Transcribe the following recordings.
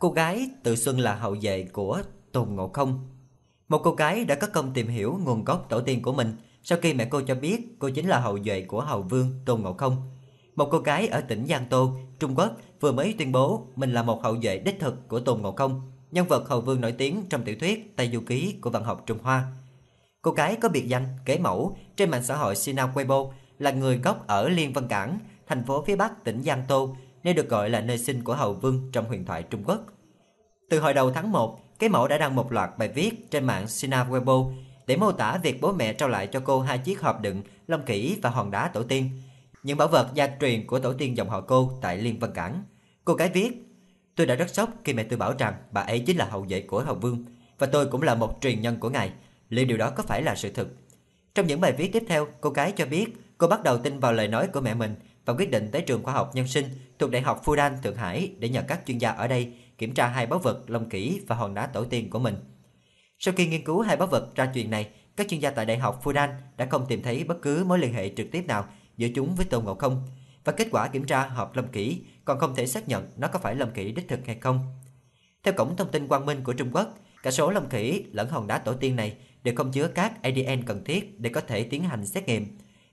Cô gái tự xưng là hậu vệ của Tôn Ngộ Không. Một cô gái đã có công tìm hiểu nguồn gốc tổ tiên của mình sau khi mẹ cô cho biết cô chính là hậu vệ của hầu vương Tôn Ngộ Không. Một cô gái ở tỉnh Giang Tô, Trung Quốc vừa mới tuyên bố mình là một hậu vệ đích thực của Tôn Ngộ Không, nhân vật hầu vương nổi tiếng trong tiểu thuyết Tây Du Ký của văn học Trung Hoa. Cô gái có biệt danh kế mẫu trên mạng xã hội Sina Weibo là người gốc ở Liên Văn Cảng, thành phố phía Bắc tỉnh Giang Tô, nơi được gọi là nơi sinh của Hậu Vương trong huyền thoại Trung Quốc. Từ hồi đầu tháng 1, cái mẫu đã đăng một loạt bài viết trên mạng Sina Weibo để mô tả việc bố mẹ trao lại cho cô hai chiếc hộp đựng long kỷ và hòn đá tổ tiên, những bảo vật gia truyền của tổ tiên dòng họ cô tại Liên Vân Cảng. Cô gái viết, tôi đã rất sốc khi mẹ tôi bảo rằng bà ấy chính là hậu vệ của Hậu Vương và tôi cũng là một truyền nhân của ngài. Liệu điều đó có phải là sự thật? Trong những bài viết tiếp theo, cô gái cho biết cô bắt đầu tin vào lời nói của mẹ mình và quyết định tới trường khoa học nhân sinh thuộc Đại học Fudan Thượng Hải để nhờ các chuyên gia ở đây kiểm tra hai báu vật Long Kỷ và hòn đá tổ tiên của mình. Sau khi nghiên cứu hai báu vật ra truyền này, các chuyên gia tại Đại học Fudan đã không tìm thấy bất cứ mối liên hệ trực tiếp nào giữa chúng với Tôn Ngộ Không và kết quả kiểm tra hộp Lâm Kỷ còn không thể xác nhận nó có phải Lâm Kỷ đích thực hay không. Theo cổng thông tin Quang Minh của Trung Quốc, cả số Lâm Kỷ lẫn hòn đá tổ tiên này đều không chứa các ADN cần thiết để có thể tiến hành xét nghiệm.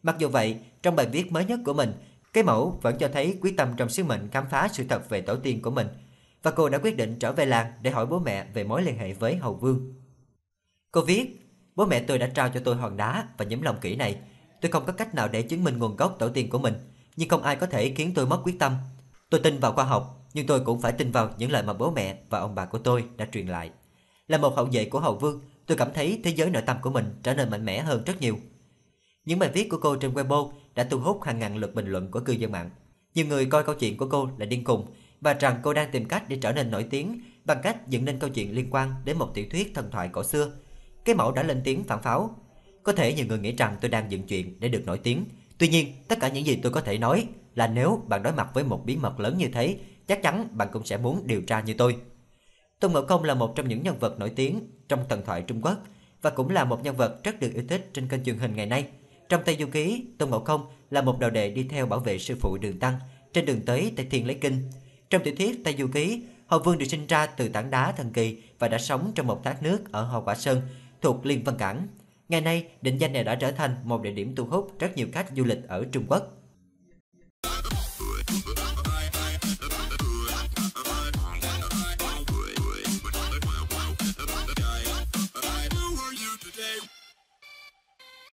Mặc dù vậy, trong bài viết mới nhất của mình, cái mẫu vẫn cho thấy quyết tâm trong sứ mệnh khám phá sự thật về tổ tiên của mình và cô đã quyết định trở về làng để hỏi bố mẹ về mối liên hệ với Hầu Vương. Cô viết, bố mẹ tôi đã trao cho tôi hòn đá và những lòng kỹ này. Tôi không có cách nào để chứng minh nguồn gốc tổ tiên của mình, nhưng không ai có thể khiến tôi mất quyết tâm. Tôi tin vào khoa học, nhưng tôi cũng phải tin vào những lời mà bố mẹ và ông bà của tôi đã truyền lại. Là một hậu vệ của Hầu Vương, tôi cảm thấy thế giới nội tâm của mình trở nên mạnh mẽ hơn rất nhiều – những bài viết của cô trên Weibo đã thu hút hàng ngàn lượt bình luận của cư dân mạng. Nhiều người coi câu chuyện của cô là điên khùng và rằng cô đang tìm cách để trở nên nổi tiếng bằng cách dựng nên câu chuyện liên quan đến một tiểu thuyết thần thoại cổ xưa. Cái mẫu đã lên tiếng phản pháo. Có thể nhiều người nghĩ rằng tôi đang dựng chuyện để được nổi tiếng. Tuy nhiên, tất cả những gì tôi có thể nói là nếu bạn đối mặt với một bí mật lớn như thế, chắc chắn bạn cũng sẽ muốn điều tra như tôi. Tôn Ngộ Không là một trong những nhân vật nổi tiếng trong thần thoại Trung Quốc và cũng là một nhân vật rất được yêu thích trên kênh truyền hình ngày nay. Trong Tây Du Ký, Tôn Ngộ Không là một đạo đệ đi theo bảo vệ sư phụ Đường Tăng trên đường tới Tây Thiên lấy kinh. Trong tiểu thuyết Tây Du Ký, Hậu Vương được sinh ra từ tảng đá thần kỳ và đã sống trong một thác nước ở hồ Quả Sơn thuộc Liên Văn Cảng. Ngày nay, định danh này đã trở thành một địa điểm thu hút rất nhiều khách du lịch ở Trung Quốc.